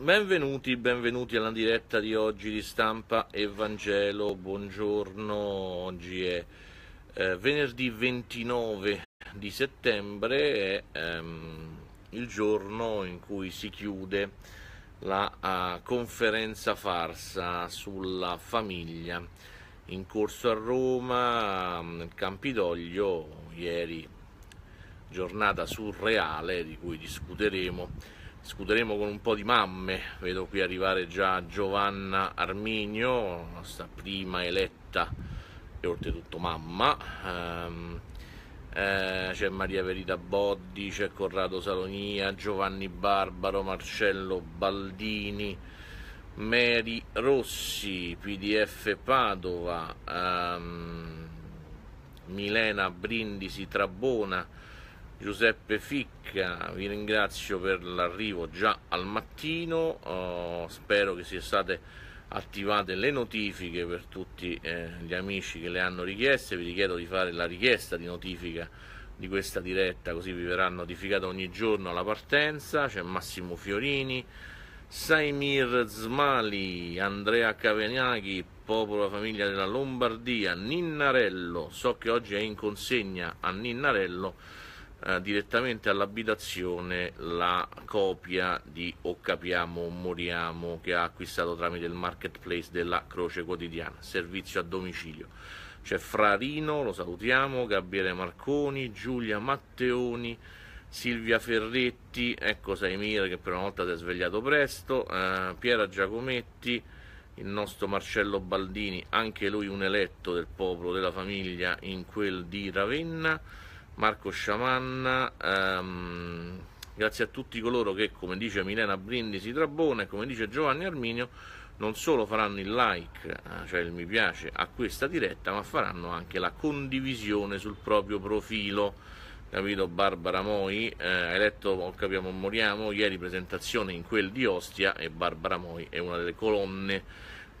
Benvenuti, benvenuti alla diretta di oggi di stampa Evangelo. buongiorno, oggi è eh, venerdì 29 di settembre, è ehm, il giorno in cui si chiude la uh, conferenza farsa sulla famiglia in corso a Roma, nel mm, Campidoglio, ieri giornata surreale di cui discuteremo discuteremo con un po' di mamme, vedo qui arrivare già Giovanna Arminio, nostra prima eletta e oltretutto mamma, ehm, eh, c'è Maria Verita Boddi, c'è Corrado Salonia, Giovanni Barbaro, Marcello Baldini, Mary Rossi, PDF Padova, ehm, Milena Brindisi Trabona, Giuseppe Ficca, vi ringrazio per l'arrivo già al mattino, uh, spero che siate state attivate le notifiche per tutti eh, gli amici che le hanno richieste, vi richiedo di fare la richiesta di notifica di questa diretta, così vi verrà notificata ogni giorno alla partenza, c'è Massimo Fiorini, Saimir Smali, Andrea Cavenaghi, Popolo Famiglia della Lombardia, Ninnarello, so che oggi è in consegna a Ninnarello, eh, direttamente all'abitazione la copia di O capiamo o moriamo che ha acquistato tramite il marketplace della Croce Quotidiana, servizio a domicilio. C'è Frarino, lo salutiamo, Gabriele Marconi, Giulia Matteoni, Silvia Ferretti, ecco Saimir che per una volta si è svegliato presto, eh, Piera Giacometti, il nostro Marcello Baldini, anche lui un eletto del popolo, della famiglia in quel di Ravenna. Marco Sciamanna. Ehm, grazie a tutti coloro che, come dice Milena Brindisi Trabone, come dice Giovanni Arminio, non solo faranno il like, eh, cioè il mi piace, a questa diretta, ma faranno anche la condivisione sul proprio profilo. Capito Barbara Moi, eh, hai letto Capiamo Moriamo, ieri presentazione in quel di Ostia e Barbara Moi è una delle colonne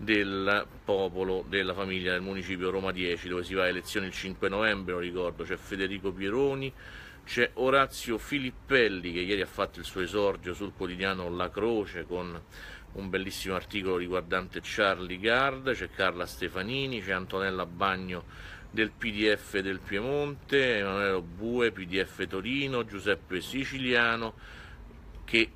del popolo della famiglia del municipio Roma 10 dove si va a elezioni il 5 novembre, lo ricordo, c'è Federico Pieroni, c'è Orazio Filippelli che ieri ha fatto il suo esordio sul quotidiano La Croce con un bellissimo articolo riguardante Charlie Gard, c'è Carla Stefanini, c'è Antonella Bagno del PDF del Piemonte, Emanuele Bue, PDF Torino, Giuseppe Siciliano che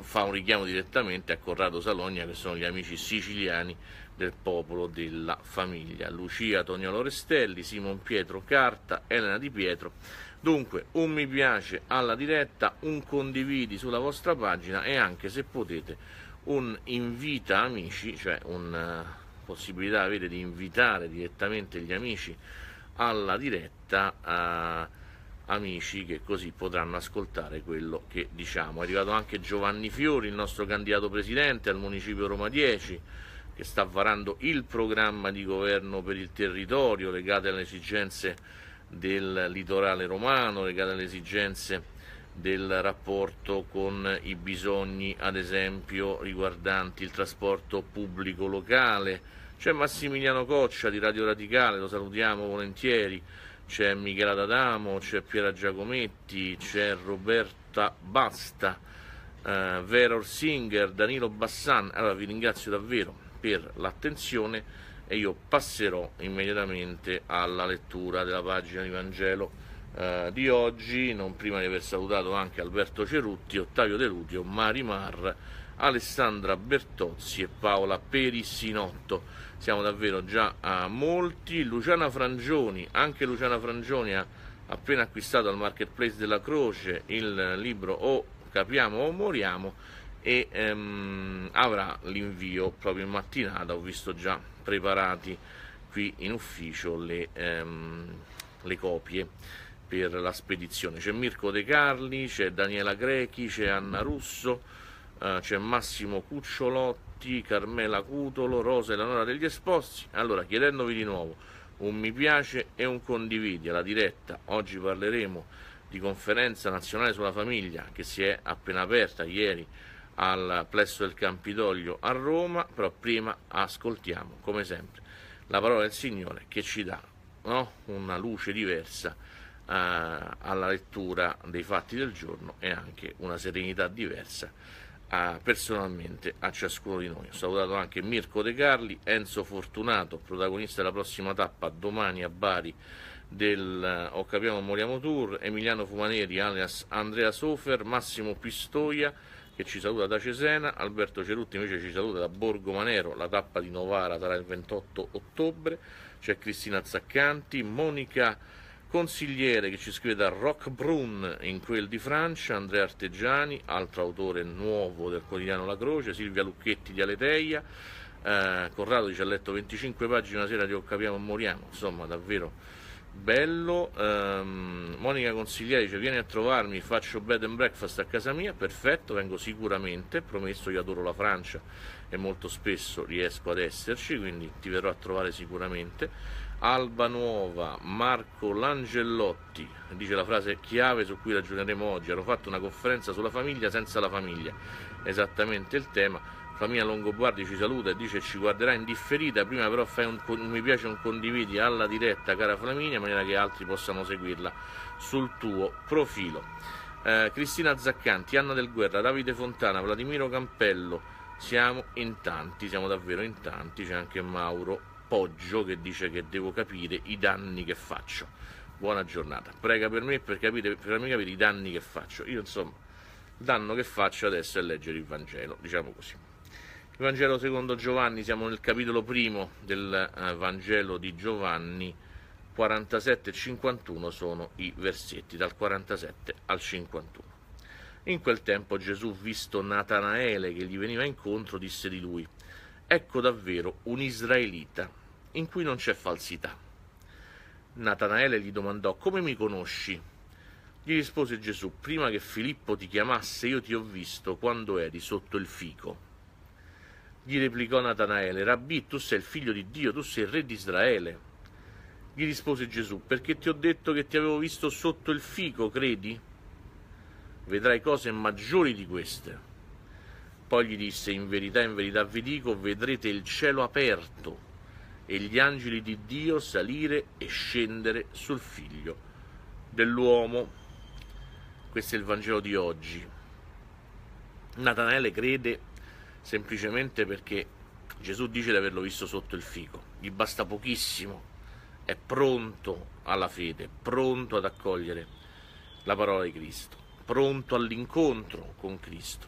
fa un richiamo direttamente a Corrado Salogna che sono gli amici siciliani del popolo della famiglia Lucia Tognolo Restelli, Simon Pietro Carta, Elena Di Pietro dunque un mi piace alla diretta un condividi sulla vostra pagina e anche se potete un invita amici cioè una eh, possibilità avete di invitare direttamente gli amici alla diretta eh, amici che così potranno ascoltare quello che diciamo. È arrivato anche Giovanni Fiori, il nostro candidato presidente al municipio Roma 10, che sta varando il programma di governo per il territorio legato alle esigenze del litorale romano, legato alle esigenze del rapporto con i bisogni, ad esempio, riguardanti il trasporto pubblico locale. C'è Massimiliano Coccia di Radio Radicale, lo salutiamo volentieri c'è Michela D'Adamo, c'è Piera Giacometti, c'è Roberta Basta, eh, Vera Orsinger, Danilo Bassan. Allora vi ringrazio davvero per l'attenzione e io passerò immediatamente alla lettura della pagina di Vangelo eh, di oggi, non prima di aver salutato anche Alberto Cerutti, Ottavio De Lutio, Mari Mar, Alessandra Bertozzi e Paola Perissinotto siamo davvero già a molti. Luciana Frangioni, anche Luciana Frangioni ha appena acquistato al marketplace della Croce il libro O capiamo o moriamo e ehm, avrà l'invio proprio in mattinata. Ho visto già preparati qui in ufficio le, ehm, le copie per la spedizione. C'è Mirko De Carli, c'è Daniela Grechi, c'è Anna Russo Ah, c'è Massimo Cucciolotti, Carmela Cutolo, Rosa e Leonora degli Esposti. Allora, chiedendovi di nuovo un mi piace e un condividi alla diretta. Oggi parleremo di conferenza nazionale sulla famiglia che si è appena aperta ieri al plesso del Campidoglio a Roma, però prima ascoltiamo, come sempre, la parola del Signore che ci dà no? una luce diversa uh, alla lettura dei fatti del giorno e anche una serenità diversa a, personalmente a ciascuno di noi. Ho salutato anche Mirko De Carli, Enzo Fortunato, protagonista della prossima tappa domani a Bari del eh, O Capiamo Moriamo Tour, Emiliano Fumaneri, alias Andrea Sofer, Massimo Pistoia che ci saluta da Cesena, Alberto Cerutti invece ci saluta da Borgo Manero, la tappa di Novara sarà il 28 ottobre, c'è Cristina Zaccanti, Monica Consigliere che ci scrive da Roquebrune in quel di Francia, Andrea Artegiani, altro autore nuovo del quotidiano La Croce, Silvia Lucchetti di Aleteia, eh, Corrado dice ha letto 25 pagine una sera di O capiamo e moriamo, insomma davvero bello. Um, Monica Consigliere dice vieni a trovarmi, faccio bed and breakfast a casa mia, perfetto, vengo sicuramente, promesso io adoro la Francia e molto spesso riesco ad esserci, quindi ti verrò a trovare sicuramente. Alba Nuova, Marco Langellotti, dice la frase chiave su cui ragioneremo oggi. Hanno fatto una conferenza sulla famiglia senza la famiglia, esattamente il tema. Flamina Longobardi ci saluta e dice ci guarderà in differita, prima però fai un, un mi piace un condividi alla diretta cara Flaminia in maniera che altri possano seguirla sul tuo profilo. Eh, Cristina Zaccanti, Anna del Guerra, Davide Fontana, Vladimiro Campello, siamo in tanti, siamo davvero in tanti, c'è anche Mauro Poggio che dice che devo capire i danni che faccio. Buona giornata, prega per me per, capire, per farmi capire i danni che faccio. Io insomma, il danno che faccio adesso è leggere il Vangelo, diciamo così. Il Vangelo secondo Giovanni, siamo nel capitolo primo del eh, Vangelo di Giovanni, 47 e 51 sono i versetti, dal 47 al 51. In quel tempo Gesù, visto Natanaele che gli veniva incontro, disse di lui, Ecco davvero un israelita in cui non c'è falsità. Natanaele gli domandò, Come mi conosci? Gli rispose Gesù, Prima che Filippo ti chiamasse io ti ho visto quando eri sotto il fico. Gli replicò Natanaele, Rabbì, tu sei il figlio di Dio, tu sei il re di Israele. Gli rispose Gesù, perché ti ho detto che ti avevo visto sotto il fico, credi? vedrai cose maggiori di queste. Poi gli disse, in verità, in verità vi dico, vedrete il cielo aperto e gli angeli di Dio salire e scendere sul figlio dell'uomo. Questo è il Vangelo di oggi. Natanaele crede semplicemente perché Gesù dice di averlo visto sotto il fico. Gli basta pochissimo, è pronto alla fede, pronto ad accogliere la parola di Cristo pronto all'incontro con Cristo.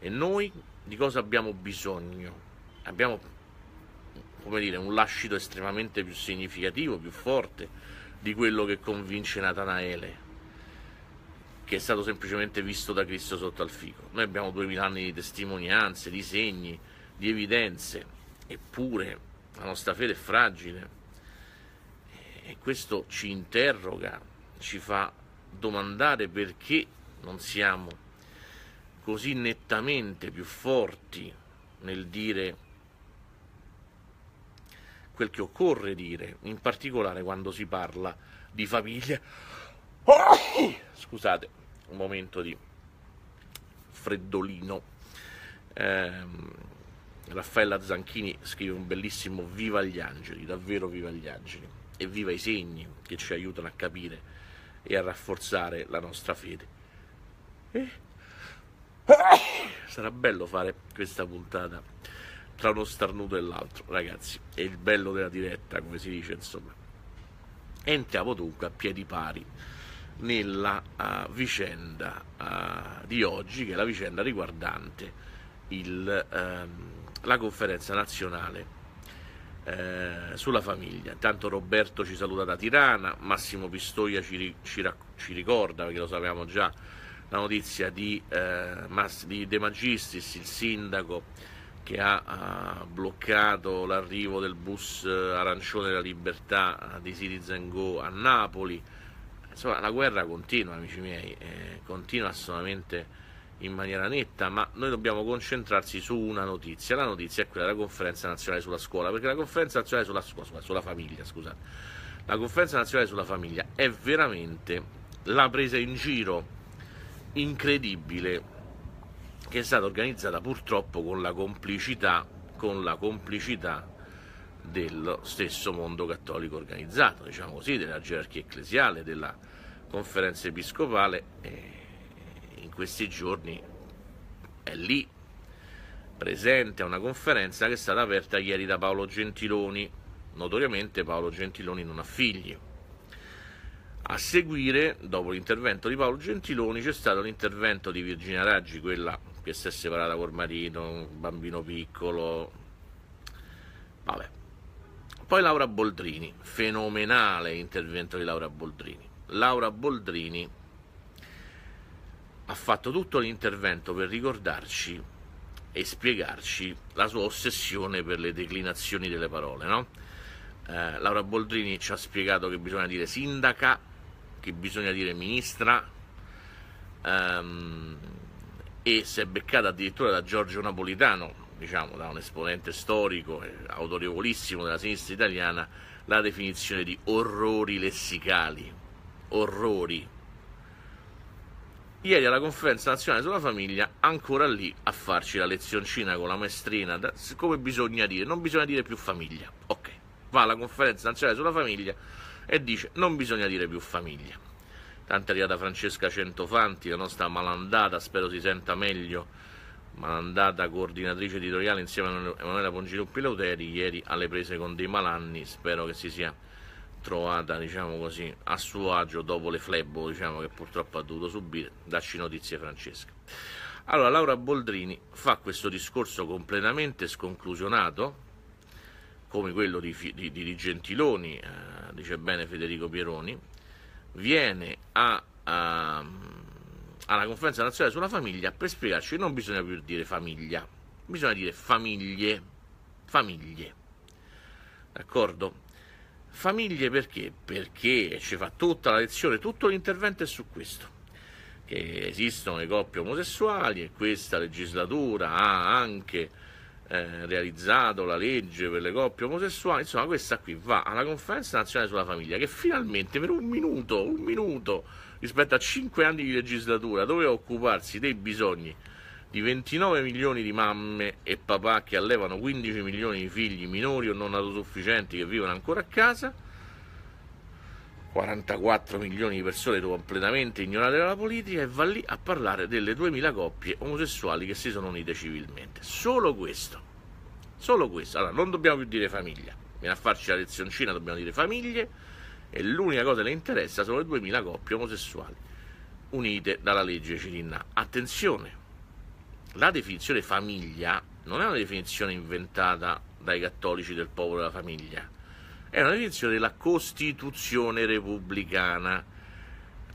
E noi di cosa abbiamo bisogno? Abbiamo, come dire, un lascito estremamente più significativo, più forte di quello che convince Natanaele, che è stato semplicemente visto da Cristo sotto al fico. Noi abbiamo duemila anni di testimonianze, di segni, di evidenze, eppure la nostra fede è fragile e questo ci interroga, ci fa domandare perché non siamo così nettamente più forti nel dire quel che occorre dire, in particolare quando si parla di famiglia. Oh, scusate, un momento di freddolino. Eh, Raffaella Zanchini scrive un bellissimo Viva gli angeli, davvero viva gli angeli e viva i segni che ci aiutano a capire e a rafforzare la nostra fede. Eh? Sarà bello fare questa puntata tra uno starnuto e l'altro, ragazzi. È il bello della diretta, come si dice, insomma. Entriamo dunque a piedi pari nella uh, vicenda uh, di oggi, che è la vicenda riguardante il, uh, la conferenza nazionale eh, sulla famiglia. Intanto Roberto ci saluta da Tirana, Massimo Pistoia ci, ci, ci ricorda, perché lo sapevamo già, la notizia di, eh, Mas, di De Magistris, il sindaco che ha eh, bloccato l'arrivo del bus eh, arancione della libertà eh, di Citizen Go a Napoli. Insomma, la guerra continua, amici miei, continua assolutamente in maniera netta, ma noi dobbiamo concentrarci su una notizia. La notizia è quella della conferenza nazionale sulla scuola, perché la conferenza nazionale sulla, scuola, sulla famiglia, scusate, la conferenza nazionale sulla famiglia è veramente la presa in giro incredibile che è stata organizzata purtroppo con la complicità, con la complicità del stesso mondo cattolico organizzato, diciamo così, della gerarchia ecclesiale, della conferenza episcopale. Eh, in questi giorni è lì presente a una conferenza che è stata aperta ieri da Paolo Gentiloni. Notoriamente Paolo Gentiloni non ha figli. A seguire, dopo l'intervento di Paolo Gentiloni, c'è stato l'intervento di Virginia Raggi, quella che si è separata col marito, un bambino piccolo. Vabbè. Poi Laura Boldrini, fenomenale intervento di Laura Boldrini. Laura Boldrini ha fatto tutto l'intervento per ricordarci e spiegarci la sua ossessione per le declinazioni delle parole, no? eh, Laura Boldrini ci ha spiegato che bisogna dire sindaca, che bisogna dire ministra, ehm, e si è beccata addirittura da Giorgio Napolitano, diciamo da un esponente storico e autorevolissimo della sinistra italiana, la definizione di orrori lessicali, orrori Ieri alla conferenza nazionale sulla famiglia, ancora lì a farci la lezioncina con la maestrina, da, come bisogna dire, non bisogna dire più famiglia. Ok, va alla conferenza nazionale sulla famiglia e dice non bisogna dire più famiglia. Tanto è arrivata Francesca Centofanti, la nostra malandata, spero si senta meglio, malandata coordinatrice editoriale insieme a Emanuela Pongilupi Lauteri ieri alle prese con dei malanni, spero che si sia trovata diciamo così, a suo agio dopo le flebo diciamo, che purtroppo ha dovuto subire. Dacci notizie Francesca. Allora Laura Boldrini fa questo discorso completamente sconclusionato, come quello di, di, di Gentiloni, eh, dice bene Federico Pieroni, viene a, a, ehm, alla conferenza nazionale sulla famiglia per spiegarci che non bisogna più dire famiglia, bisogna dire famiglie, famiglie, d'accordo? Famiglie perché? Perché ci fa tutta la lezione, tutto l'intervento è su questo che esistono le coppie omosessuali e questa legislatura ha anche eh, realizzato la legge per le coppie omosessuali, insomma questa qui va alla conferenza nazionale sulla famiglia che finalmente per un minuto, un minuto rispetto a cinque anni di legislatura doveva occuparsi dei bisogni di 29 milioni di mamme e papà che allevano 15 milioni di figli minori o non autosufficienti che vivono ancora a casa, 44 milioni di persone completamente ignorate dalla politica e va lì a parlare delle 2000 coppie omosessuali che si sono unite civilmente. Solo questo. Solo questo. Allora, non dobbiamo più dire famiglia. Viene a farci la lezioncina, dobbiamo dire famiglie e l'unica cosa che le interessa sono le 2000 coppie omosessuali unite dalla legge Cirinna. Attenzione, la definizione famiglia non è una definizione inventata dai cattolici del popolo della famiglia, è una definizione della Costituzione repubblicana.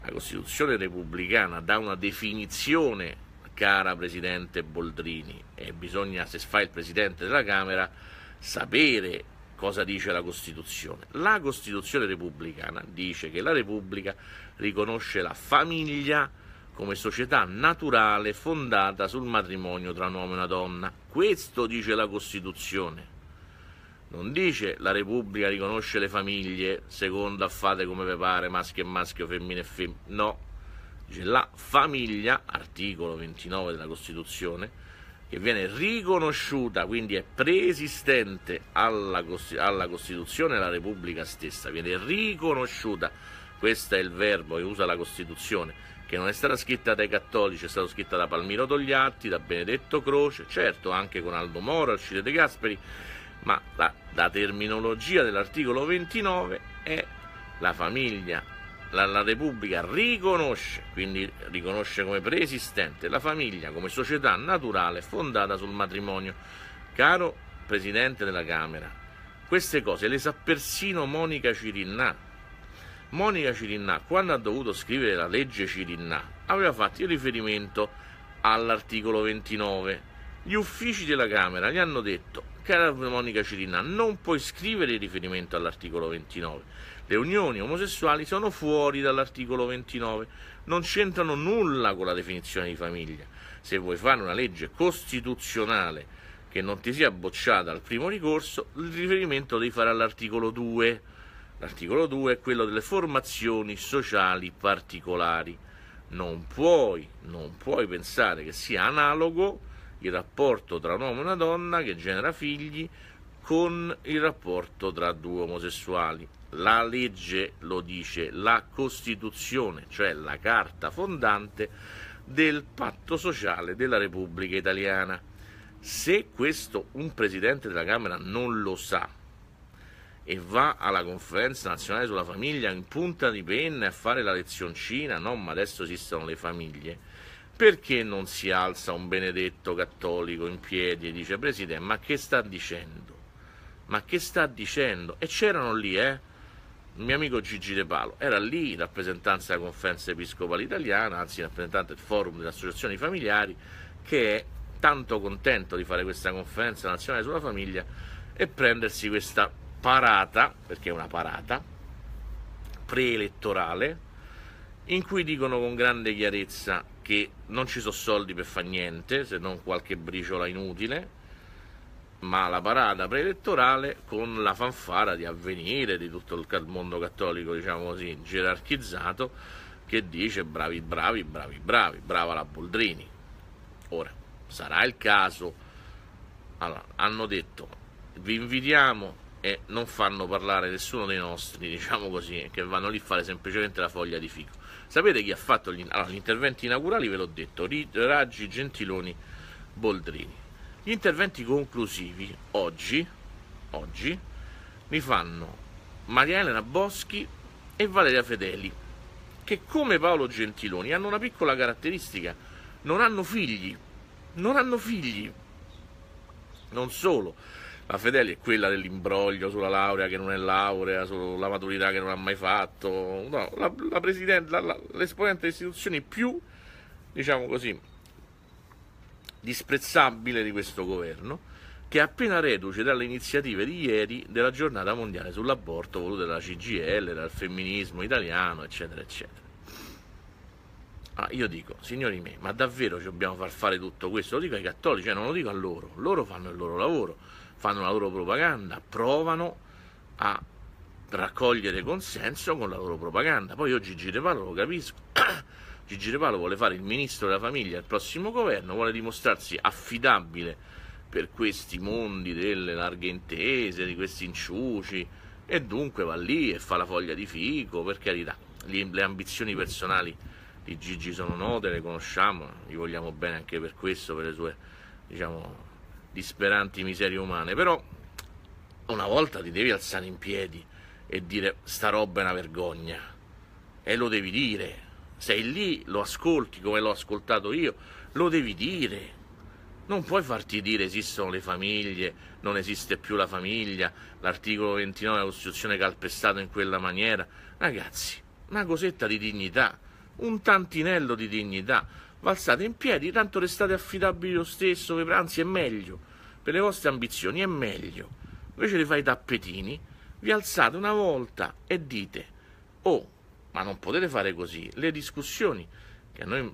La Costituzione repubblicana dà una definizione, cara Presidente Boldrini, e bisogna, se fa il Presidente della Camera, sapere cosa dice la Costituzione. La Costituzione repubblicana dice che la Repubblica riconosce la famiglia come società naturale fondata sul matrimonio tra un uomo e una donna. Questo dice la Costituzione. Non dice la Repubblica riconosce le famiglie secondo affate come vi pare, maschio e maschio, femmine e femmine. No, dice la famiglia, articolo 29 della Costituzione, che viene riconosciuta, quindi è preesistente alla, alla Costituzione e alla Repubblica stessa, viene riconosciuta, questo è il verbo che usa la Costituzione, che non è stata scritta dai cattolici, è stata scritta da Palmiro Togliatti, da Benedetto Croce, certo anche con Aldo Moro, Alcide De Gasperi, ma la, la terminologia dell'articolo 29 è la famiglia, la, la Repubblica riconosce, quindi riconosce come preesistente la famiglia come società naturale fondata sul matrimonio. Caro Presidente della Camera, queste cose le sa persino Monica Cirinnà, Monica Cirinnà, quando ha dovuto scrivere la legge Cirinnà, aveva fatto il riferimento all'articolo 29. Gli uffici della Camera gli hanno detto, cara Monica Cirinnà, non puoi scrivere il riferimento all'articolo 29. Le unioni omosessuali sono fuori dall'articolo 29, non c'entrano nulla con la definizione di famiglia. Se vuoi fare una legge costituzionale che non ti sia bocciata al primo ricorso, il riferimento devi fare all'articolo 2 L'articolo 2 è quello delle formazioni sociali particolari. Non puoi, non puoi pensare che sia analogo il rapporto tra un uomo e una donna che genera figli con il rapporto tra due omosessuali. La legge lo dice, la Costituzione, cioè la carta fondante del patto sociale della Repubblica Italiana. Se questo un presidente della Camera non lo sa, e va alla conferenza nazionale sulla famiglia in punta di penna a fare la lezioncina, no ma adesso esistono le famiglie, perché non si alza un benedetto cattolico in piedi e dice Presidente ma che sta dicendo? Ma che sta dicendo? E c'erano lì, eh? Il mio amico Gigi De Palo era lì in rappresentanza della conferenza episcopale italiana, anzi in rappresentanza del forum delle associazioni familiari, che è tanto contento di fare questa conferenza nazionale sulla famiglia e prendersi questa parata, perché è una parata, preelettorale, in cui dicono con grande chiarezza che non ci sono soldi per fare niente, se non qualche briciola inutile, ma la parata preelettorale con la fanfara di avvenire di tutto il mondo cattolico, diciamo così, gerarchizzato, che dice bravi, bravi, bravi, bravi, brava la Boldrini. Ora, sarà il caso. Allora, hanno detto, vi invitiamo e non fanno parlare nessuno dei nostri, diciamo così, che vanno lì a fare semplicemente la foglia di fico. Sapete chi ha fatto gli, allora, gli interventi inaugurali? Ve l'ho detto, Raggi, Gentiloni, Boldrini. Gli interventi conclusivi oggi, oggi li fanno Maria Elena Boschi e Valeria Fedeli, che come Paolo Gentiloni hanno una piccola caratteristica, non hanno figli, non hanno figli. Non solo, la Fedeli è quella dell'imbroglio sulla laurea che non è laurea, sulla maturità che non ha mai fatto, no, la, la presidente, la, l'esponente delle istituzioni più, diciamo così, disprezzabile di questo governo, che è appena reduce dalle iniziative di ieri della giornata mondiale sull'aborto voluta dalla CGL, dal femminismo italiano, eccetera, eccetera. Ah, io dico, signori miei, ma davvero ci dobbiamo far fare tutto questo? Lo dico ai cattolici, cioè non lo dico a loro, loro fanno il loro lavoro fanno la loro propaganda, provano a raccogliere consenso con la loro propaganda. Poi io Gigi De lo capisco. Gigi De vuole fare il ministro della famiglia al prossimo governo, vuole dimostrarsi affidabile per questi mondi delle larghe intese, di questi inciuci, e dunque va lì e fa la foglia di fico, per carità. Le ambizioni personali di Gigi sono note, le conosciamo, gli vogliamo bene anche per questo, per le sue, diciamo, disperanti miserie umane, però una volta ti devi alzare in piedi e dire sta roba è una vergogna e lo devi dire, sei lì, lo ascolti come l'ho ascoltato io, lo devi dire. Non puoi farti dire esistono le famiglie, non esiste più la famiglia, l'articolo 29 della Costituzione calpestato in quella maniera. Ragazzi, una cosetta di dignità, un tantinello di dignità. Valsate in piedi, tanto restate affidabili lo stesso, per anzi è meglio, per le vostre ambizioni è meglio. Invece di fare i tappetini, vi alzate una volta e dite, oh, ma non potete fare così. Le discussioni che a noi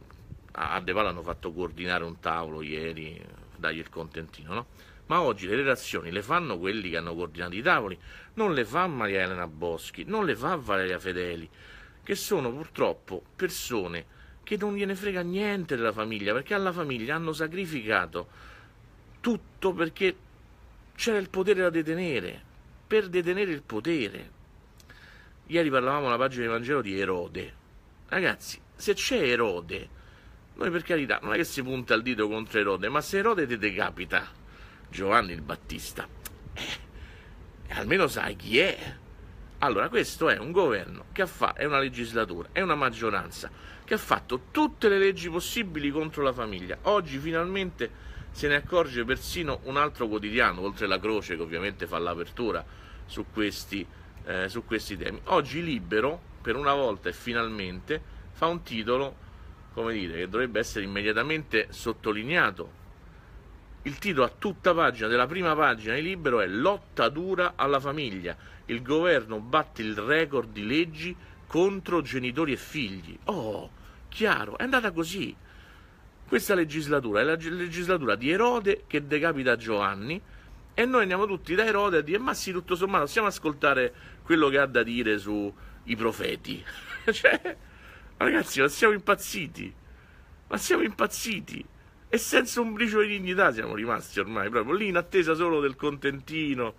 a De Palo hanno fatto coordinare un tavolo ieri, dagli il contentino, no? Ma oggi le relazioni le fanno quelli che hanno coordinato i tavoli, non le fa Maria Elena Boschi, non le fa Valeria Fedeli, che sono purtroppo persone che non gliene frega niente della famiglia, perché alla famiglia hanno sacrificato tutto perché c'era il potere da detenere, per detenere il potere. Ieri parlavamo alla pagina del Vangelo di Erode. Ragazzi, se c'è Erode, noi per carità, non è che si punta il dito contro Erode, ma se Erode ti decapita, Giovanni il Battista, eh, almeno sai chi è. Allora, questo è un governo che fa, è una legislatura, è una maggioranza che ha fatto tutte le leggi possibili contro la famiglia. Oggi finalmente se ne accorge persino un altro quotidiano, oltre la Croce che ovviamente fa l'apertura su questi, eh, su questi temi. Oggi Libero, per una volta e finalmente, fa un titolo, come dire, che dovrebbe essere immediatamente sottolineato. Il titolo a tutta pagina della prima pagina di Libero è Lotta dura alla famiglia. Il governo batte il record di leggi contro genitori e figli. Oh, Chiaro, è andata così. Questa legislatura è la legislatura di Erode che decapita Giovanni e noi andiamo tutti da Erode a dire ma sì, tutto sommato, stiamo ad ascoltare quello che ha da dire sui profeti. cioè, ragazzi, ma siamo impazziti. Ma siamo impazziti. E senza un bricio di dignità siamo rimasti ormai, proprio lì in attesa solo del contentino,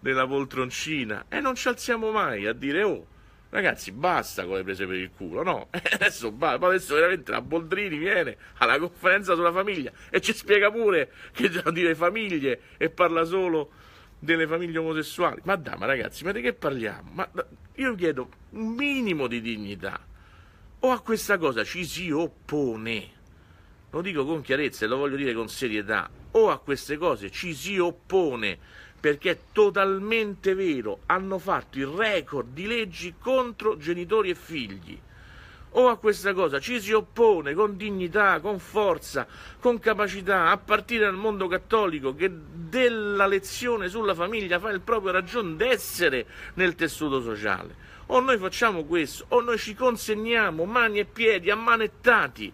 della poltroncina. E non ci alziamo mai a dire, oh, Ragazzi, basta con le prese per il culo, no? Adesso, basta. adesso veramente la Boldrini viene alla conferenza sulla famiglia e ci spiega pure che devono dire famiglie e parla solo delle famiglie omosessuali. Ma dai, ma ragazzi, ma di che parliamo? Ma io chiedo un minimo di dignità. O a questa cosa ci si oppone, lo dico con chiarezza e lo voglio dire con serietà, o a queste cose ci si oppone perché è totalmente vero, hanno fatto il record di leggi contro genitori e figli. O a questa cosa ci si oppone con dignità, con forza, con capacità, a partire dal mondo cattolico che della lezione sulla famiglia fa il proprio ragion d'essere nel tessuto sociale. O noi facciamo questo, o noi ci consegniamo mani e piedi ammanettati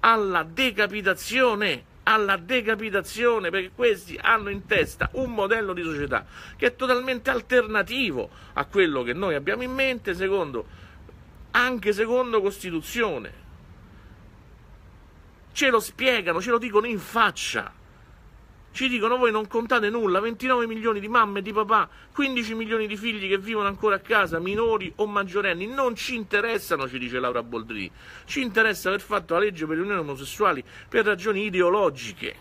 alla decapitazione alla decapitazione perché questi hanno in testa un modello di società che è totalmente alternativo a quello che noi abbiamo in mente secondo anche secondo Costituzione. Ce lo spiegano, ce lo dicono in faccia. Ci dicono voi non contate nulla, 29 milioni di mamme, e di papà, 15 milioni di figli che vivono ancora a casa, minori o maggiorenni, non ci interessano, ci dice Laura Boldrini. Ci interessa aver fatto la legge per le unioni omosessuali per ragioni ideologiche.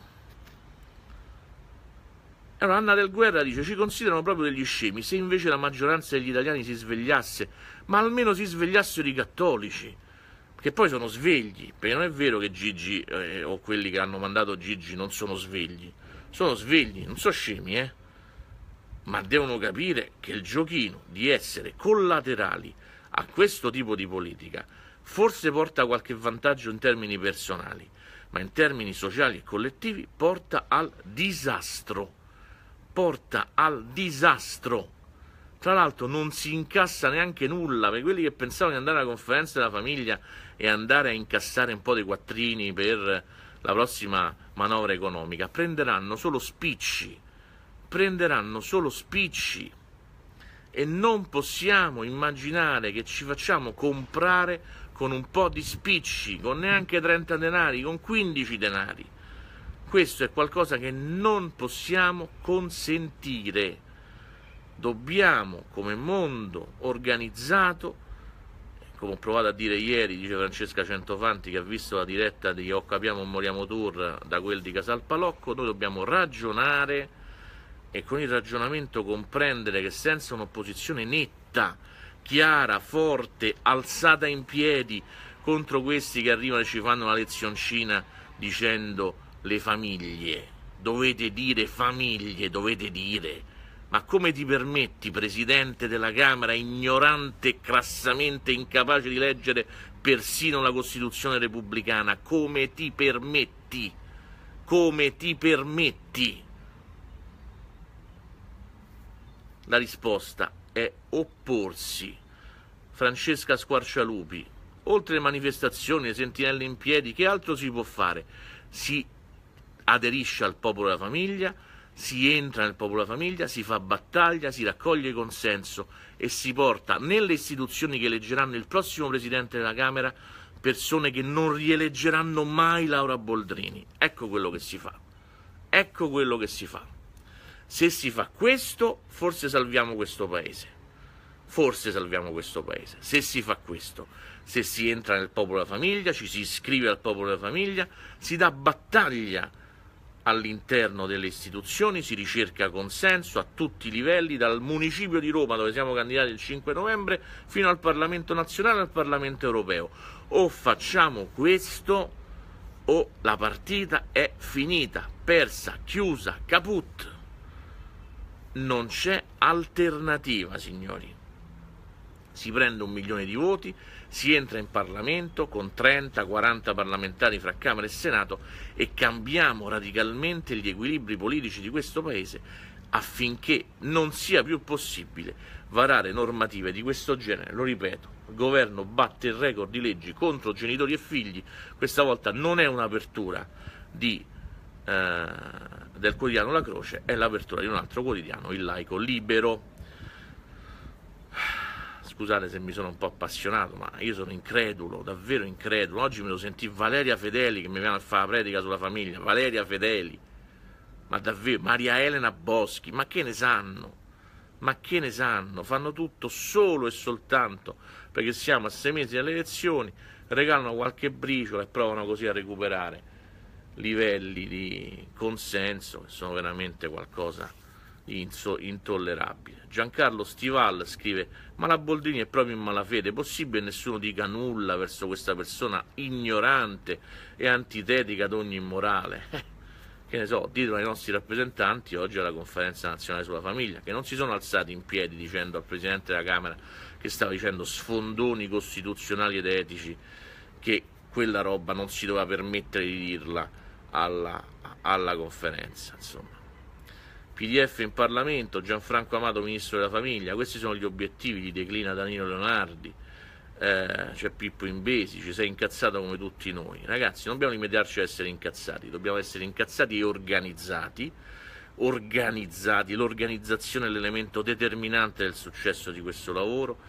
Allora, Anna del Guerra dice: Ci considerano proprio degli scemi. Se invece la maggioranza degli italiani si svegliasse, ma almeno si svegliassero i cattolici, che poi sono svegli, perché non è vero che Gigi eh, o quelli che hanno mandato Gigi non sono svegli sono svegli, non sono scemi, eh? ma devono capire che il giochino di essere collaterali a questo tipo di politica forse porta qualche vantaggio in termini personali, ma in termini sociali e collettivi porta al disastro. Porta al disastro. Tra l'altro non si incassa neanche nulla, per quelli che pensavano di andare alla conferenza della famiglia e andare a incassare un po' dei quattrini per la prossima manovra economica, prenderanno solo spicci, prenderanno solo spicci e non possiamo immaginare che ci facciamo comprare con un po' di spicci, con neanche 30 denari, con 15 denari. Questo è qualcosa che non possiamo consentire. Dobbiamo, come mondo organizzato, come ho provato a dire ieri, dice Francesca Centofanti che ha visto la diretta di O Capiamo o Moriamo Tour da quel di Casal Palocco, noi dobbiamo ragionare e con il ragionamento comprendere che senza un'opposizione netta, chiara, forte, alzata in piedi contro questi che arrivano e ci fanno una lezioncina dicendo le famiglie, dovete dire famiglie, dovete dire ma come ti permetti, Presidente della Camera, ignorante e crassamente incapace di leggere persino la Costituzione repubblicana, come ti permetti? Come ti permetti? La risposta è opporsi. Francesca Squarcialupi, oltre alle manifestazioni, le sentinelle in piedi, che altro si può fare? Si aderisce al popolo e alla famiglia, si entra nel popolo famiglia, si fa battaglia, si raccoglie consenso e si porta nelle istituzioni che eleggeranno il prossimo presidente della Camera persone che non rieleggeranno mai Laura Boldrini. Ecco quello che si fa. Ecco quello che si fa. Se si fa questo, forse salviamo questo paese. Forse salviamo questo paese. Se si fa questo, se si entra nel popolo della famiglia, ci si iscrive al popolo della famiglia, si dà battaglia all'interno delle istituzioni, si ricerca consenso a tutti i livelli, dal municipio di Roma, dove siamo candidati il 5 novembre, fino al Parlamento nazionale e al Parlamento europeo. O facciamo questo o la partita è finita, persa, chiusa, caput. Non c'è alternativa, signori. Si prende un milione di voti, si entra in Parlamento con 30-40 parlamentari fra Camera e Senato e cambiamo radicalmente gli equilibri politici di questo Paese affinché non sia più possibile varare normative di questo genere. Lo ripeto, il governo batte il record di leggi contro genitori e figli, questa volta non è un'apertura di, eh, del quotidiano La Croce, è l'apertura di un altro quotidiano, il laico libero scusate se mi sono un po' appassionato, ma io sono incredulo, davvero incredulo. Oggi me lo sentì Valeria Fedeli che mi viene a fare la predica sulla famiglia, Valeria Fedeli, ma davvero, Maria Elena Boschi, ma che ne sanno? Ma che ne sanno? Fanno tutto solo e soltanto perché siamo a sei mesi dalle elezioni, regalano qualche briciola e provano così a recuperare livelli di consenso che sono veramente qualcosa intollerabile. Giancarlo Stival scrive: Ma la Boldrini è proprio in malafede, è possibile che nessuno dica nulla verso questa persona ignorante e antitetica ad ogni morale? Eh, che ne so, dietro ai nostri rappresentanti oggi alla conferenza nazionale sulla famiglia, che non si sono alzati in piedi dicendo al Presidente della Camera che stava dicendo sfondoni costituzionali ed etici, che quella roba non si doveva permettere di dirla alla, alla conferenza, insomma. PDF in Parlamento, Gianfranco Amato Ministro della Famiglia, questi sono gli obiettivi, di declina Danilo Leonardi, eh, c'è Pippo Imbesi, ci sei incazzato come tutti noi. Ragazzi, non dobbiamo limitarci a essere incazzati, dobbiamo essere incazzati e organizzati, organizzati, l'organizzazione è l'elemento determinante del successo di questo lavoro.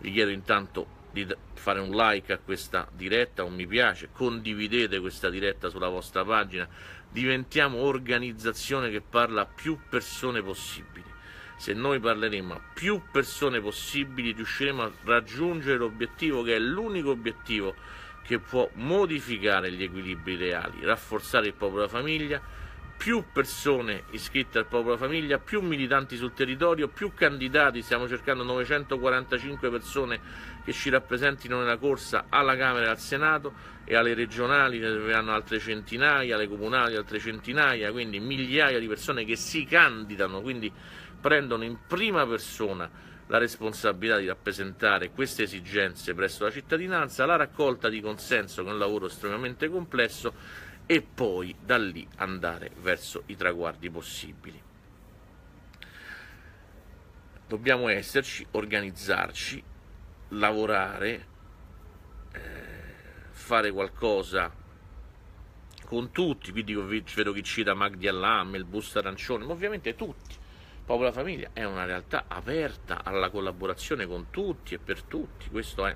Vi chiedo intanto di fare un like a questa diretta, un mi piace, condividete questa diretta sulla vostra pagina, diventiamo organizzazione che parla a più persone possibili. Se noi parleremo a più persone possibili riusciremo a raggiungere l'obiettivo che è l'unico obiettivo che può modificare gli equilibri reali, rafforzare il popolo e la famiglia, più persone iscritte al Popolo Famiglia, più militanti sul territorio, più candidati, stiamo cercando 945 persone che ci rappresentino nella corsa alla Camera e al Senato e alle regionali ne serviranno altre centinaia, alle comunali altre centinaia, quindi migliaia di persone che si candidano, quindi prendono in prima persona la responsabilità di rappresentare queste esigenze presso la cittadinanza, la raccolta di consenso che è un lavoro estremamente complesso e poi da lì andare verso i traguardi possibili. Dobbiamo esserci, organizzarci, lavorare, eh, fare qualcosa con tutti, quindi vedo chi cita Magdi Allam, il Busta Arancione, ma ovviamente tutti. Popola Famiglia è una realtà aperta alla collaborazione con tutti e per tutti, questo è.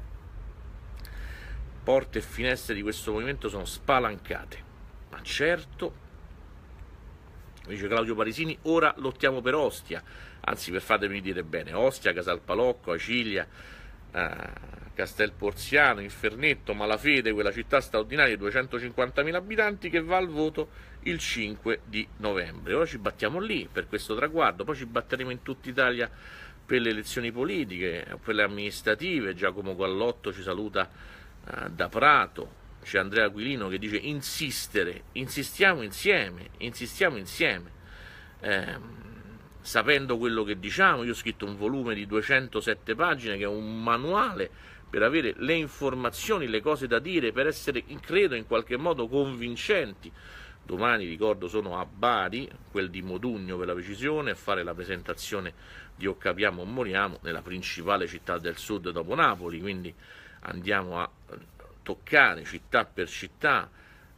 Porte e finestre di questo movimento sono spalancate ma certo. Dice Claudio Parisini, ora lottiamo per Ostia, anzi per fatemi dire bene, Ostia, Casalpalocco, Acilia, eh, Castel Porziano, Infernetto, Malafede, quella città straordinaria di 250.000 abitanti che va al voto il 5 di novembre. Ora ci battiamo lì per questo traguardo, poi ci batteremo in tutta Italia per le elezioni politiche, quelle amministrative, Giacomo Guallotto ci saluta eh, da Prato, c'è Andrea Aquilino che dice insistere, insistiamo insieme, insistiamo insieme, eh, sapendo quello che diciamo. Io ho scritto un volume di 207 pagine che è un manuale per avere le informazioni, le cose da dire, per essere, credo, in qualche modo convincenti. Domani, ricordo, sono a Bari, quel di Modugno per la precisione, a fare la presentazione di O Capiamo o Moriamo nella principale città del sud dopo Napoli, quindi andiamo a toccare città per città.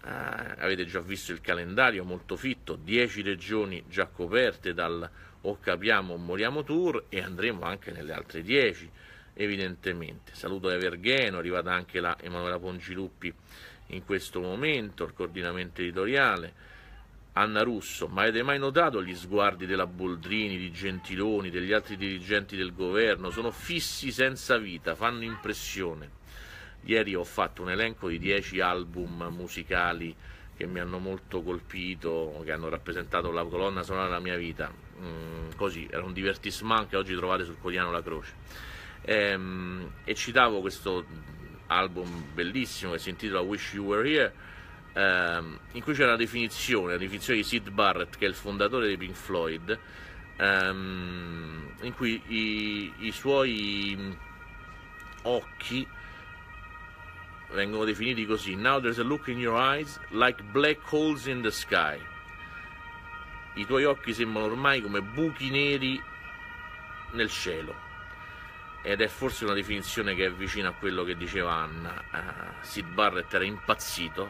Eh, avete già visto il calendario molto fitto, 10 regioni già coperte dal o capiamo o moriamo tour e andremo anche nelle altre 10 evidentemente. Saluto Evergheno, arrivata anche la Emanuela Pongiluppi in questo momento, il coordinamento editoriale. Anna Russo, ma avete mai notato gli sguardi della Boldrini, di Gentiloni, degli altri dirigenti del governo? Sono fissi senza vita, fanno impressione. Ieri ho fatto un elenco di 10 album musicali che mi hanno molto colpito, che hanno rappresentato la colonna sonora della mia vita. Mm, così, era un divertissement che oggi trovate sul quotidiano La Croce. E, ehm, e citavo questo album bellissimo che si intitola Wish You Were Here, ehm, in cui c'è una definizione, la definizione di Sid Barrett, che è il fondatore dei Pink Floyd, ehm, in cui i, i suoi occhi vengono definiti così. Now there's a look in your eyes like black holes in the sky. I tuoi occhi sembrano ormai come buchi neri nel cielo. Ed è forse una definizione che è vicina a quello che diceva Anna. Uh, Sid Barrett era impazzito,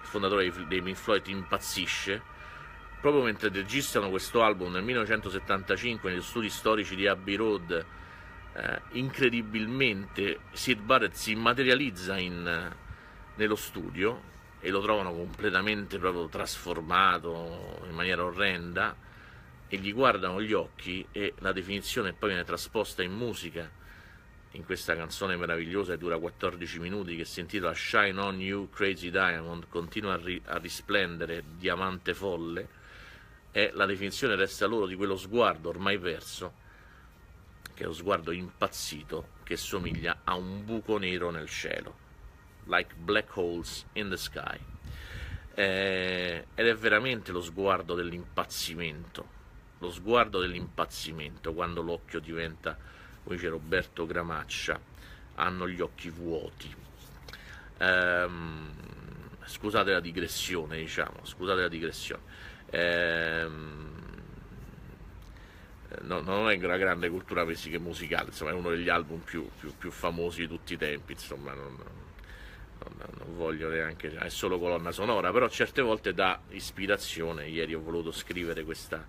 il fondatore dei Pink Floyd impazzisce. Proprio mentre registrano questo album nel 1975 negli studi storici di Abbey Road eh, incredibilmente Sid Barrett si materializza in, eh, nello studio e lo trovano completamente proprio trasformato in maniera orrenda e gli guardano gli occhi e la definizione poi viene trasposta in musica in questa canzone meravigliosa che dura 14 minuti che si intitola Shine on You Crazy Diamond continua a, ri- a risplendere diamante folle e la definizione resta loro di quello sguardo ormai perso che è lo sguardo impazzito che somiglia a un buco nero nel cielo, like black holes in the sky. Eh, ed è veramente lo sguardo dell'impazzimento, lo sguardo dell'impazzimento quando l'occhio diventa, come dice Roberto Gramaccia, hanno gli occhi vuoti. Eh, scusate la digressione, diciamo, scusate la digressione. Eh, no, non è una grande cultura musicale, insomma è uno degli album più, più, più famosi di tutti i tempi, insomma non, non, non, voglio neanche, è solo colonna sonora, però certe volte dà ispirazione, ieri ho voluto scrivere questa,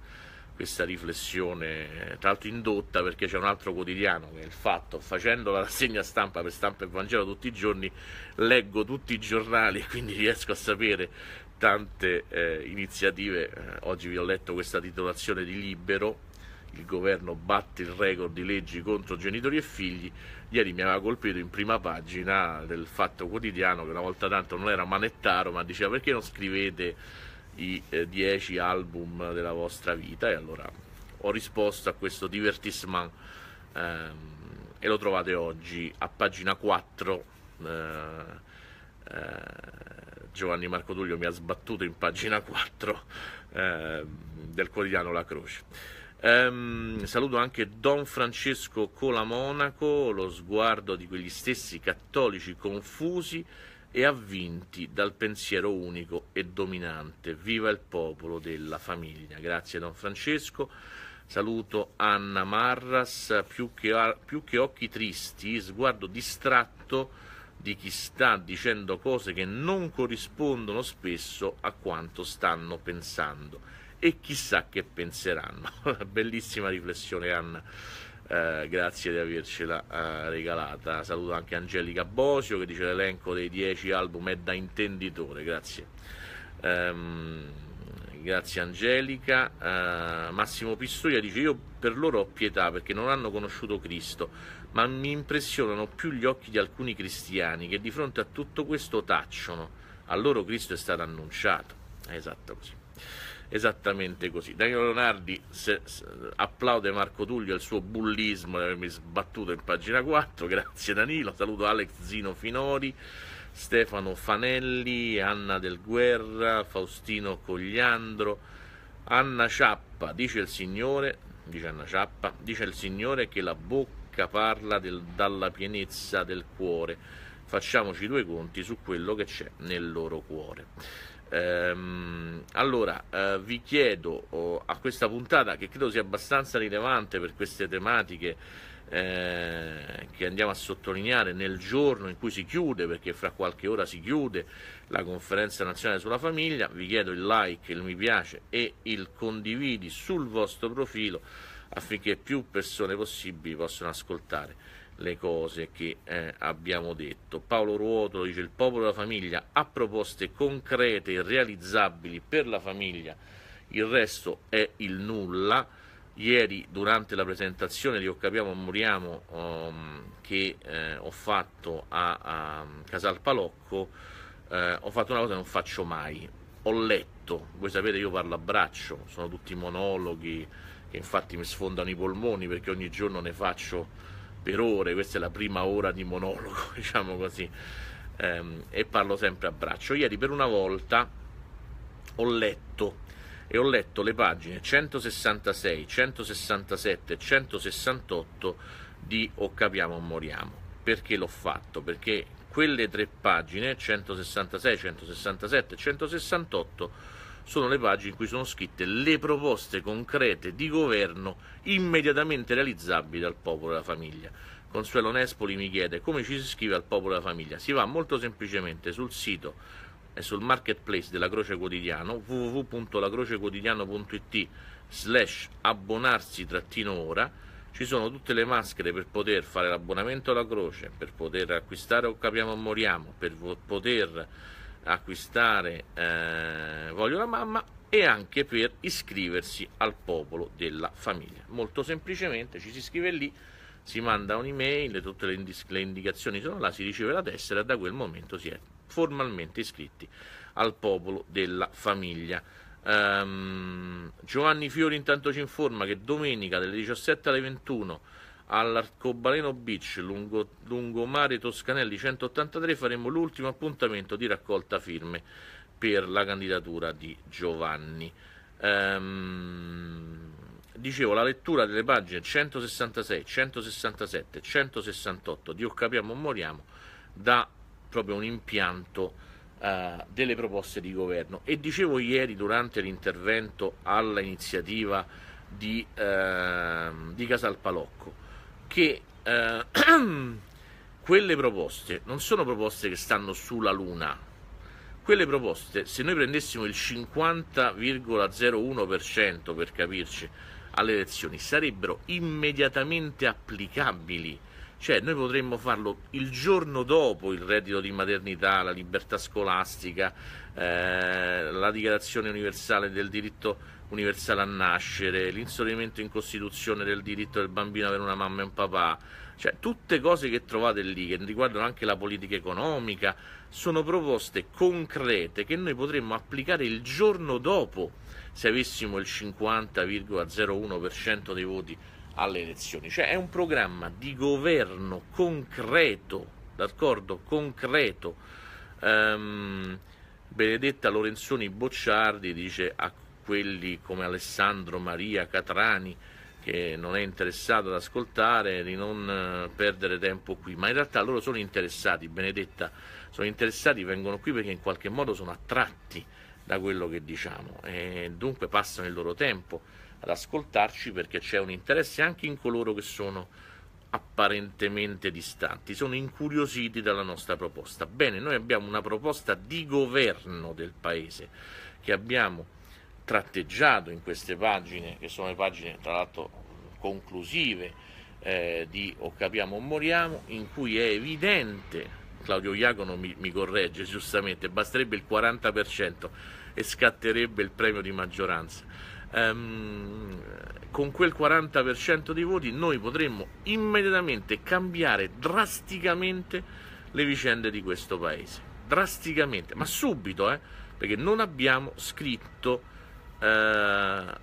questa riflessione, tra l'altro indotta perché c'è un altro quotidiano che è il fatto, facendo la rassegna stampa per stampa e Vangelo tutti i giorni, leggo tutti i giornali e quindi riesco a sapere tante eh, iniziative, eh, oggi vi ho letto questa titolazione di Libero, il governo batte il record di leggi contro genitori e figli, ieri mi aveva colpito in prima pagina del Fatto Quotidiano che una volta tanto non era manettaro ma diceva perché non scrivete i 10 eh, album della vostra vita e allora ho risposto a questo divertissement ehm, e lo trovate oggi a pagina 4 eh, eh, Giovanni Marco Tullio mi ha sbattuto in pagina 4 eh, del quotidiano La Croce. Um, saluto anche Don Francesco Colamonaco, lo sguardo di quegli stessi cattolici confusi e avvinti dal pensiero unico e dominante. Viva il popolo della famiglia. Grazie Don Francesco. Saluto Anna Marras, più che, più che occhi tristi, sguardo distratto di chi sta dicendo cose che non corrispondono spesso a quanto stanno pensando e chissà che penseranno. bellissima riflessione Anna. Eh, grazie di avercela eh, regalata. Saluto anche Angelica Bosio che dice l'elenco dei 10 album è da intenditore. Grazie. Um, grazie Angelica. Uh, Massimo Pistoia dice io per loro ho pietà perché non hanno conosciuto Cristo, ma mi impressionano più gli occhi di alcuni cristiani che di fronte a tutto questo tacciono. A loro Cristo è stato annunciato. È esatto così esattamente così. Daniele Leonardi se, se, applaude Marco Tullio e il suo bullismo di eh, avermi sbattuto in pagina 4, grazie Danilo, saluto Alex Zino Finori, Stefano Fanelli, Anna Del Guerra, Faustino Cogliandro, Anna Ciappa, dice il Signore, dice Anna Ciappa, dice il Signore che la bocca parla del, dalla pienezza del cuore. Facciamoci due conti su quello che c'è nel loro cuore. Ehm, allora, eh, vi chiedo oh, a questa puntata, che credo sia abbastanza rilevante per queste tematiche eh, che andiamo a sottolineare nel giorno in cui si chiude, perché fra qualche ora si chiude la conferenza nazionale sulla famiglia, vi chiedo il like, il mi piace e il condividi sul vostro profilo affinché più persone possibili possano ascoltare le cose che eh, abbiamo detto. Paolo Ruotolo dice il popolo della famiglia ha proposte concrete e realizzabili per la famiglia, il resto è il nulla. Ieri durante la presentazione di O Capiamo Moriamo um, ehm, che eh, ho fatto a, a Casal Palocco eh, ho fatto una cosa che non faccio mai, ho letto, voi sapete io parlo a braccio, sono tutti monologhi che infatti mi sfondano i polmoni perché ogni giorno ne faccio per ore, questa è la prima ora di monologo, diciamo così, ehm, e parlo sempre a braccio. Ieri per una volta ho letto e ho letto le pagine 166, 167, e 168 di O capiamo o moriamo. Perché l'ho fatto? Perché quelle tre pagine, 166, 167 e 168, sono le pagine in cui sono scritte le proposte concrete di governo immediatamente realizzabili dal popolo e dalla famiglia. Consuelo Nespoli mi chiede come ci si iscrive al popolo e alla famiglia. Si va molto semplicemente sul sito e sul marketplace della Croce Quotidiano www.lacrocequotidiano.it slash abbonarsi-ora ci sono tutte le maschere per poter fare l'abbonamento alla croce, per poter acquistare o capiamo o moriamo, per poter acquistare eh, Voglio la mamma e anche per iscriversi al popolo della famiglia. Molto semplicemente ci si iscrive lì, si manda un'email, tutte le, indic- le indicazioni sono là, si riceve la tessera e da quel momento si è formalmente iscritti al popolo della famiglia. Um, Giovanni Fiori intanto ci informa che domenica dalle 17 alle 21 all'Arcobaleno Beach, lungo, lungomare Toscanelli 183, faremo l'ultimo appuntamento di raccolta firme per la candidatura di Giovanni. Ehm, dicevo, la lettura delle pagine 166, 167, 168 di O Capiamo o Moriamo dà proprio un impianto eh, delle proposte di governo. E dicevo ieri durante l'intervento all'iniziativa di, eh, di Casalpalocco, che eh, quelle proposte non sono proposte che stanno sulla Luna. Quelle proposte, se noi prendessimo il 50,01% per capirci alle elezioni, sarebbero immediatamente applicabili. Cioè noi potremmo farlo il giorno dopo il reddito di maternità, la libertà scolastica, eh, la dichiarazione universale del diritto universale a nascere, l'insolimento in Costituzione del diritto del bambino ad avere una mamma e un papà, cioè tutte cose che trovate lì, che riguardano anche la politica economica, sono proposte concrete che noi potremmo applicare il giorno dopo se avessimo il 50,01% dei voti alle elezioni. Cioè è un programma di governo concreto, d'accordo? Concreto. Um, Benedetta Lorenzoni Bocciardi dice a quelli come Alessandro Maria Catrani che non è interessato ad ascoltare, di non eh, perdere tempo qui, ma in realtà loro sono interessati, Benedetta, sono interessati, vengono qui perché in qualche modo sono attratti da quello che diciamo e dunque passano il loro tempo ad ascoltarci perché c'è un interesse anche in coloro che sono apparentemente distanti, sono incuriositi dalla nostra proposta. Bene, noi abbiamo una proposta di governo del Paese che abbiamo tratteggiato in queste pagine, che sono le pagine tra l'altro conclusive eh, di O capiamo o moriamo, in cui è evidente, Claudio Iacono mi, mi corregge giustamente, basterebbe il 40% e scatterebbe il premio di maggioranza. Um, con quel 40% di voti noi potremmo immediatamente cambiare drasticamente le vicende di questo paese. Drasticamente, ma subito, eh? perché non abbiamo scritto eh,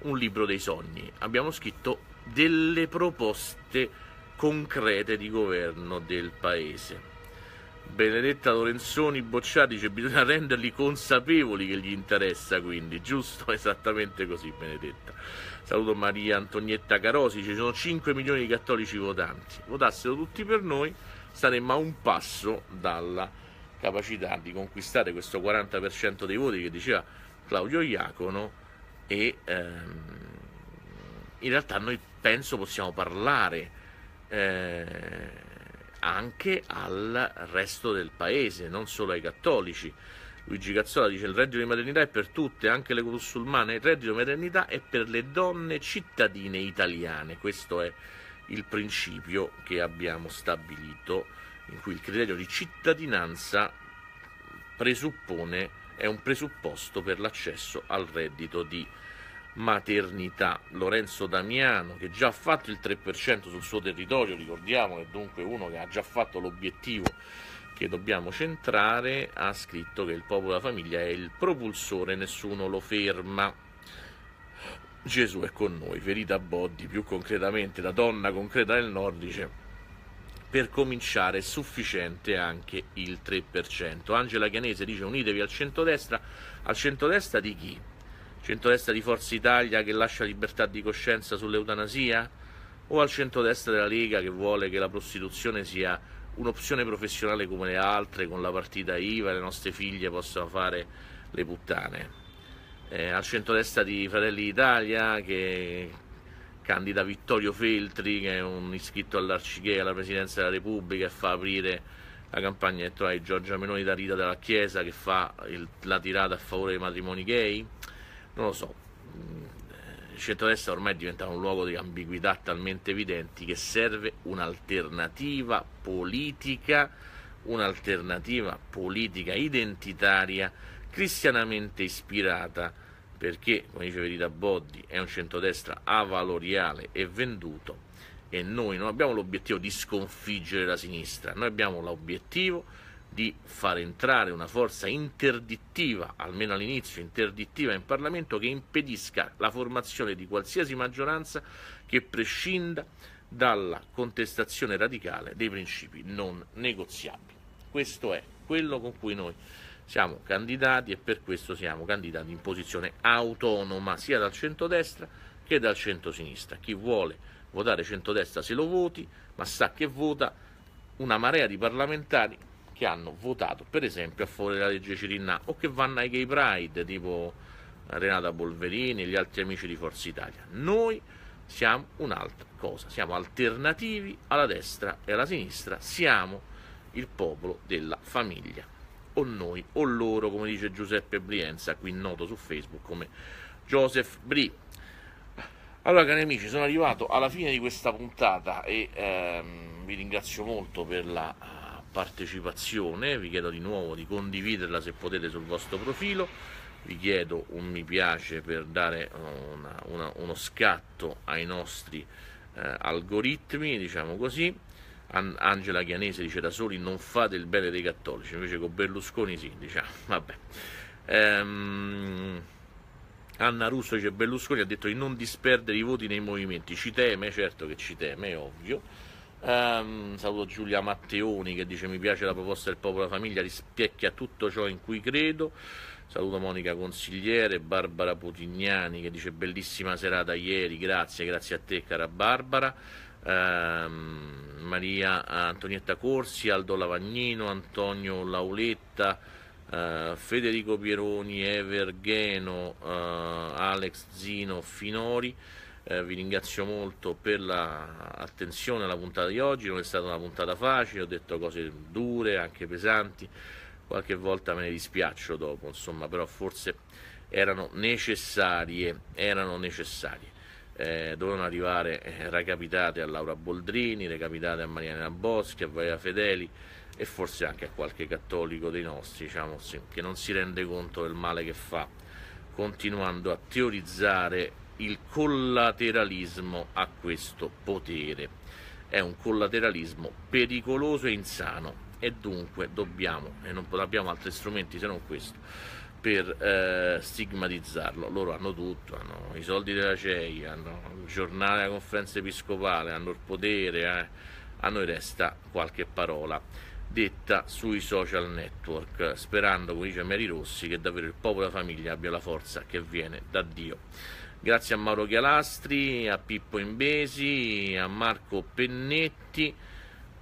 un libro dei sogni, abbiamo scritto delle proposte concrete di governo del paese. Benedetta Lorenzoni bocciati, dice bisogna renderli consapevoli che gli interessa, quindi, giusto? Esattamente così, Benedetta. Saluto Maria Antonietta Carosi, ci sono 5 milioni di cattolici votanti. Votassero tutti per noi, saremmo a un passo dalla capacità di conquistare questo 40% dei voti che diceva Claudio Iacono e ehm, in realtà noi penso possiamo parlare eh, anche al resto del paese, non solo ai cattolici. Luigi Cazzola dice il reddito di maternità è per tutte, anche le musulmane, il reddito di maternità è per le donne cittadine italiane, questo è il principio che abbiamo stabilito, in cui il criterio di cittadinanza presuppone è un presupposto per l'accesso al reddito di maternità. Lorenzo Damiano, che già ha fatto il 3% sul suo territorio, ricordiamo che dunque uno che ha già fatto l'obiettivo che dobbiamo centrare, ha scritto che il popolo della famiglia è il propulsore, nessuno lo ferma. Gesù è con noi, ferita a Boddi, più concretamente la donna concreta del Nord, dice per cominciare è sufficiente anche il 3%. Angela Chianese dice unitevi al centrodestra, al centrodestra di chi? Centrodestra di Forza Italia che lascia libertà di coscienza sull'eutanasia? O al centrodestra della Lega che vuole che la prostituzione sia un'opzione professionale come le altre, con la partita IVA e le nostre figlie possano fare le puttane? Eh, al centrodestra di Fratelli d'Italia che candida Vittorio Feltri, che è un iscritto all'Arcichea, alla Presidenza della Repubblica, e fa aprire la campagna elettorale di Giorgia Meloni da Rita della Chiesa, che fa il, la tirata a favore dei matrimoni gay. Non lo so, il mm, eh, centrodestra ormai è diventato un luogo di ambiguità talmente evidenti che serve un'alternativa politica, un'alternativa politica identitaria, cristianamente ispirata perché, come dice Verita Boddi, è un centrodestra avaloriale e venduto e noi non abbiamo l'obiettivo di sconfiggere la sinistra, noi abbiamo l'obiettivo di far entrare una forza interdittiva, almeno all'inizio interdittiva in Parlamento, che impedisca la formazione di qualsiasi maggioranza che prescinda dalla contestazione radicale dei principi non negoziabili. Questo è quello con cui noi siamo candidati e per questo siamo candidati in posizione autonoma sia dal centrodestra che dal centrosinistra. Chi vuole votare centrodestra se lo voti, ma sa che vota una marea di parlamentari che hanno votato per esempio a favore della legge Cirinna o che vanno ai gay pride tipo Renata Bolverini e gli altri amici di Forza Italia. Noi siamo un'altra cosa, siamo alternativi alla destra e alla sinistra, siamo il popolo della famiglia o noi o loro, come dice Giuseppe Brienza, qui noto su Facebook come Joseph Bri. Allora, cari amici, sono arrivato alla fine di questa puntata e ehm, vi ringrazio molto per la eh, partecipazione. Vi chiedo di nuovo di condividerla se potete sul vostro profilo. Vi chiedo un mi piace per dare eh, una, una, uno scatto ai nostri eh, algoritmi, diciamo così. Angela Chianese dice da soli non fate il bene dei cattolici, invece con Berlusconi sì, diciamo, vabbè. Ehm... Anna Russo dice Berlusconi ha detto di non disperdere i voti nei movimenti, ci teme, certo che ci teme, è ovvio. Um, saluto Giulia Matteoni che dice mi piace la proposta del popolo della famiglia, rispecchia tutto ciò in cui credo. Saluto Monica Consigliere, Barbara Putignani che dice bellissima serata ieri, grazie, grazie a te cara Barbara ehm, Maria Antonietta Corsi, Aldo Lavagnino, Antonio Lauletta, eh, Federico Pieroni, Evergeno, eh, Alex Zino Finori. Eh, vi ringrazio molto per l'attenzione alla puntata di oggi, non è stata una puntata facile, ho detto cose dure, anche pesanti, qualche volta me ne dispiaccio dopo, insomma, però forse erano necessarie, erano necessarie eh, dovevano arrivare eh, recapitate a Laura Boldrini, recapitate a Mariana Boschi, a Vaia Fedeli e forse anche a qualche cattolico dei nostri, diciamo sì, che non si rende conto del male che fa, continuando a teorizzare il collateralismo a questo potere. È un collateralismo pericoloso e insano e dunque dobbiamo, e non abbiamo altri strumenti se non questo, per eh, stigmatizzarlo. Loro hanno tutto, hanno i soldi della CEI, hanno il giornale della conferenza episcopale, hanno il potere, eh. a noi resta qualche parola detta sui social network, sperando, come dice Mary Rossi, che davvero il popolo e la famiglia abbia la forza che viene da Dio. Grazie a Mauro Chialastri, a Pippo Imbesi, a Marco Pennetti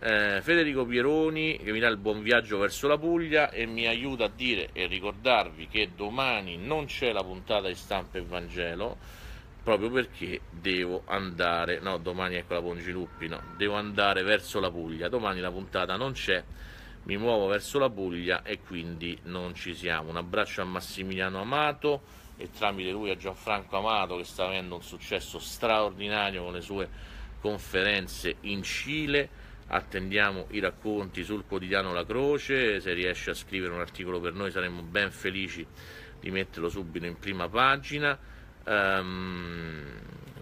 eh, Federico Pieroni che mi dà il buon viaggio verso la Puglia e mi aiuta a dire e ricordarvi che domani non c'è la puntata di stampa e Vangelo proprio perché devo andare, no domani ecco la Pongiluppi, no, devo andare verso la Puglia, domani la puntata non c'è, mi muovo verso la Puglia e quindi non ci siamo. Un abbraccio a Massimiliano Amato e tramite lui a Gianfranco Amato che sta avendo un successo straordinario con le sue conferenze in Cile attendiamo i racconti sul quotidiano La Croce, se riesce a scrivere un articolo per noi saremmo ben felici di metterlo subito in prima pagina. Um,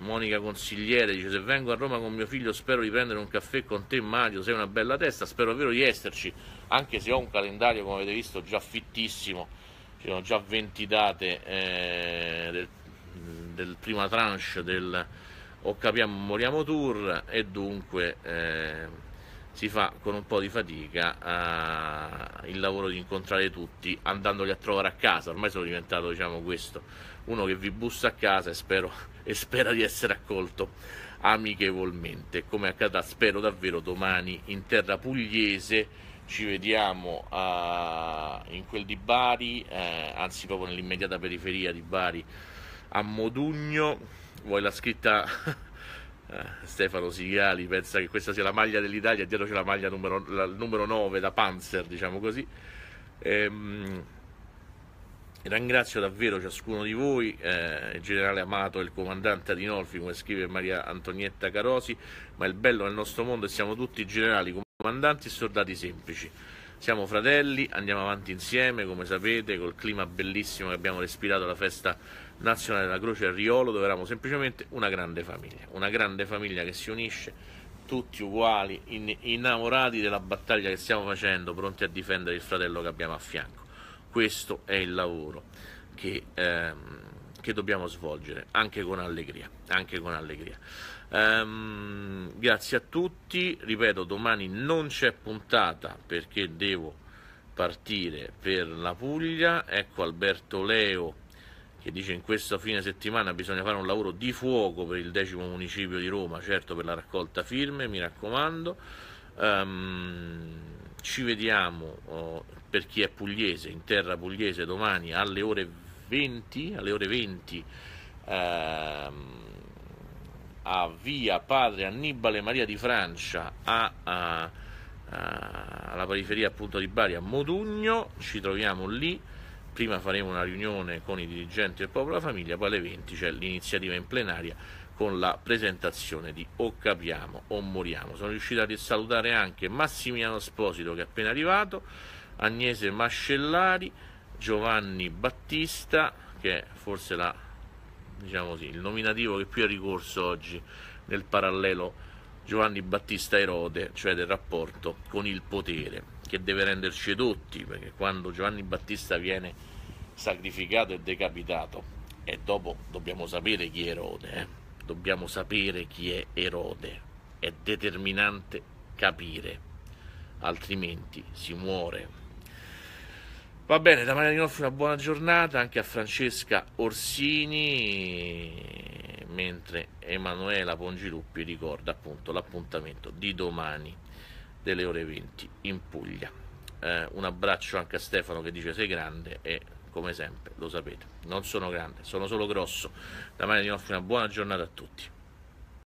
Monica Consigliere dice se vengo a Roma con mio figlio spero di prendere un caffè con te Mario, sei una bella testa, spero davvero di esserci, anche se ho un calendario come avete visto già fittissimo, ci sono già 20 date eh, del, del, prima tranche del O Capiamo Moriamo Tour e dunque... Eh, si fa con un po' di fatica eh, il lavoro di incontrare tutti andandoli a trovare a casa. Ormai sono diventato, diciamo, questo, uno che vi bussa a casa e, spero, e spera di essere accolto amichevolmente, come accadrà spero davvero domani in terra pugliese. Ci vediamo eh, in quel di Bari, eh, anzi proprio nell'immediata periferia di Bari a Modugno. Vuoi la scritta Eh, Stefano Sigali pensa che questa sia la maglia dell'Italia, dietro c'è la maglia numero, la, numero 9, da Panzer, diciamo così. Ehm, ringrazio davvero ciascuno di voi, eh, il generale Amato e il comandante Adinolfi, come scrive Maria Antonietta Carosi, ma il bello del nostro mondo è che siamo tutti generali, comandanti e soldati semplici. Siamo fratelli, andiamo avanti insieme, come sapete, col clima bellissimo che abbiamo respirato alla festa nazionale della Croce a Riolo dove eravamo semplicemente una grande famiglia, una grande famiglia che si unisce tutti uguali, in, innamorati della battaglia che stiamo facendo, pronti a difendere il fratello che abbiamo a fianco. Questo è il lavoro che, ehm, che dobbiamo svolgere, anche con allegria. Anche con allegria. Ehm, grazie a tutti, ripeto, domani non c'è puntata perché devo partire per la Puglia. Ecco Alberto Leo che dice in questo fine settimana bisogna fare un lavoro di fuoco per il decimo municipio di Roma, certo per la raccolta firme, mi raccomando. Um, ci vediamo oh, per chi è pugliese, in terra pugliese domani alle ore 20, alle ore 20 ehm, a via Padre Annibale Maria di Francia a, a, a, alla periferia appunto di Bari a Modugno, ci troviamo lì prima faremo una riunione con i dirigenti del Popolo della Famiglia, poi alle 20 c'è l'iniziativa in plenaria con la presentazione di O capiamo o moriamo. Sono riuscito a salutare anche Massimiliano Sposito che è appena arrivato, Agnese Mascellari, Giovanni Battista che è forse la, diciamo così, il nominativo che più è ricorso oggi nel parallelo Giovanni Battista Erode, cioè del rapporto con il potere che deve renderci edotti, perché quando Giovanni Battista viene sacrificato e decapitato. E dopo dobbiamo sapere chi è Erode, eh? dobbiamo sapere chi è Erode, è determinante capire, altrimenti si muore. Va bene, da Maria Rinolfi una buona giornata anche a Francesca Orsini, mentre Emanuela Pongiluppi ricorda appunto l'appuntamento di domani delle ore 20 in Puglia. Eh, un abbraccio anche a Stefano che dice sei grande e come sempre, lo sapete. Non sono grande, sono solo grosso. Da Mario Di Noff, una buona giornata a tutti.